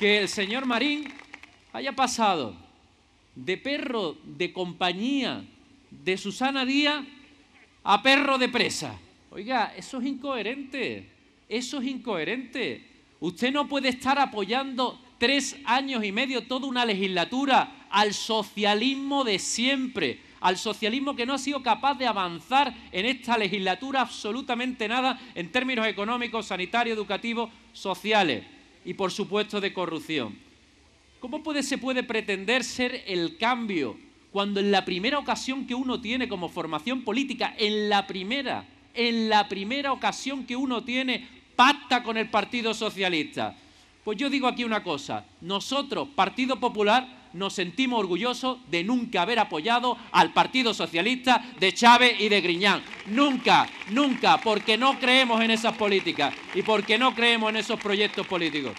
que el señor Marín haya pasado de perro de compañía de Susana Díaz a perro de presa. Oiga, eso es incoherente, eso es incoherente. Usted no puede estar apoyando tres años y medio, toda una legislatura, al socialismo de siempre, al socialismo que no ha sido capaz de avanzar en esta legislatura absolutamente nada en términos económicos, sanitarios, educativos, sociales y por supuesto de corrupción. ¿Cómo se puede pretender ser el cambio cuando en la primera ocasión que uno tiene como formación política, en la primera, en la primera ocasión que uno tiene, pacta con el Partido Socialista? Pues yo digo aquí una cosa, nosotros, Partido Popular, nos sentimos orgullosos de nunca haber apoyado al Partido Socialista de Chávez y de Griñán. Nunca, nunca, porque no creemos en esas políticas y porque no creemos en esos proyectos políticos.